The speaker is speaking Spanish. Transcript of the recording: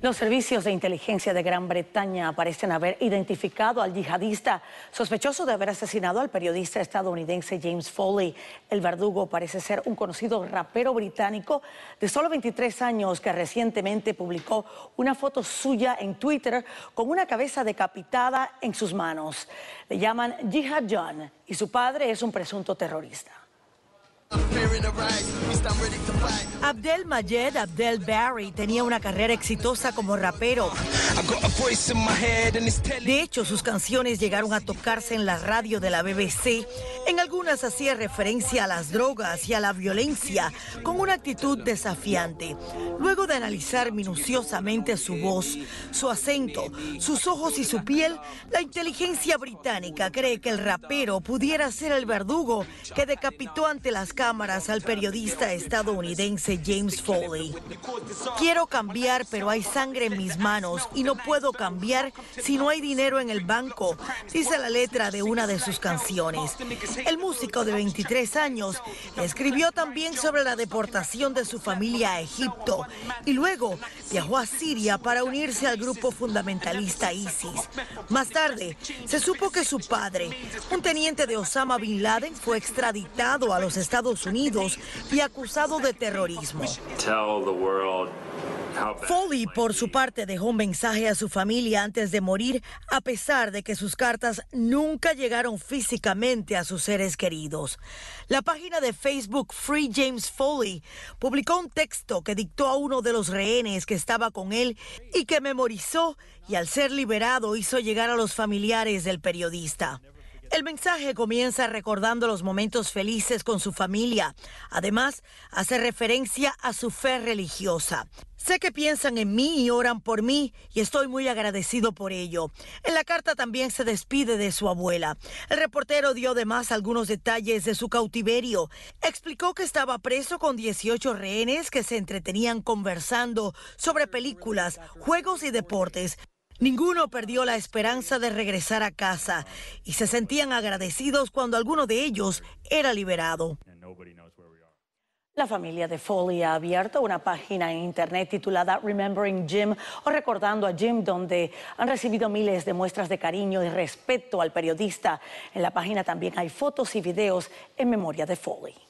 Los servicios de inteligencia de Gran Bretaña parecen haber identificado al yihadista sospechoso de haber asesinado al periodista estadounidense James Foley. El verdugo parece ser un conocido rapero británico de solo 23 años que recientemente publicó una foto suya en Twitter con una cabeza decapitada en sus manos. Le llaman Jihad John y su padre es un presunto terrorista. Abdel Majed Abdel Barry tenía una carrera exitosa como rapero. De hecho, sus canciones llegaron a tocarse en la radio de la BBC algunas hacía referencia a las drogas y a la violencia con una actitud desafiante. Luego de analizar minuciosamente su voz, su acento, sus ojos y su piel, la inteligencia británica cree que el rapero pudiera ser el verdugo que decapitó ante las cámaras al periodista estadounidense James Foley. Quiero cambiar, pero hay sangre en mis manos y no puedo cambiar si no hay dinero en el banco, dice la letra de una de sus canciones músico de 23 años escribió también sobre la deportación de su familia a Egipto y luego viajó a Siria para unirse al grupo fundamentalista ISIS. Más tarde, se supo que su padre, un teniente de Osama Bin Laden, fue extraditado a los Estados Unidos y acusado de terrorismo. Foley, por su parte, dejó un mensaje a su familia antes de morir, a pesar de que sus cartas nunca llegaron físicamente a sus seres queridos. La página de Facebook Free James Foley publicó un texto que dictó a uno de los rehenes que estaba con él y que memorizó y al ser liberado hizo llegar a los familiares del periodista. El mensaje comienza recordando los momentos felices con su familia. Además, hace referencia a su fe religiosa. Sé que piensan en mí y oran por mí y estoy muy agradecido por ello. En la carta también se despide de su abuela. El reportero dio además algunos detalles de su cautiverio. Explicó que estaba preso con 18 rehenes que se entretenían conversando sobre películas, juegos y deportes. Ninguno perdió la esperanza de regresar a casa y se sentían agradecidos cuando alguno de ellos era liberado. La familia de Foley ha abierto una página en internet titulada Remembering Jim o Recordando a Jim, donde han recibido miles de muestras de cariño y respeto al periodista. En la página también hay fotos y videos en memoria de Foley.